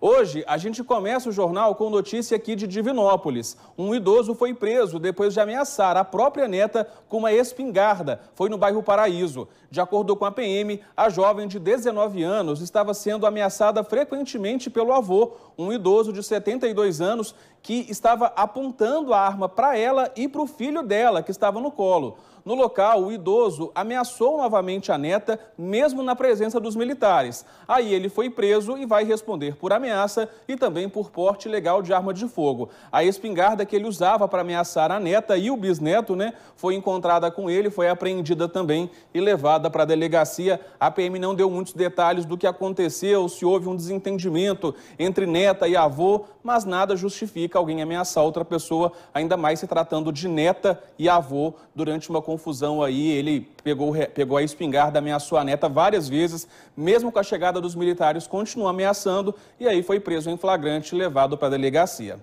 Hoje, a gente começa o jornal com notícia aqui de Divinópolis. Um idoso foi preso depois de ameaçar a própria neta com uma espingarda. Foi no bairro Paraíso. De acordo com a PM, a jovem de 19 anos estava sendo ameaçada frequentemente pelo avô, um idoso de 72 anos, que estava apontando a arma para ela e para o filho dela, que estava no colo. No local, o idoso ameaçou novamente a neta, mesmo na presença dos militares. Aí ele foi preso e vai responder por ameaça ameaça e também por porte ilegal de arma de fogo. A espingarda que ele usava para ameaçar a neta e o bisneto, né, foi encontrada com ele, foi apreendida também e levada para a delegacia. A PM não deu muitos detalhes do que aconteceu, se houve um desentendimento entre neta e avô, mas nada justifica alguém ameaçar outra pessoa, ainda mais se tratando de neta e avô durante uma confusão aí. Ele pegou, pegou a espingarda, ameaçou a neta várias vezes, mesmo com a chegada dos militares, continua ameaçando e aí aí foi preso em flagrante e levado para a delegacia.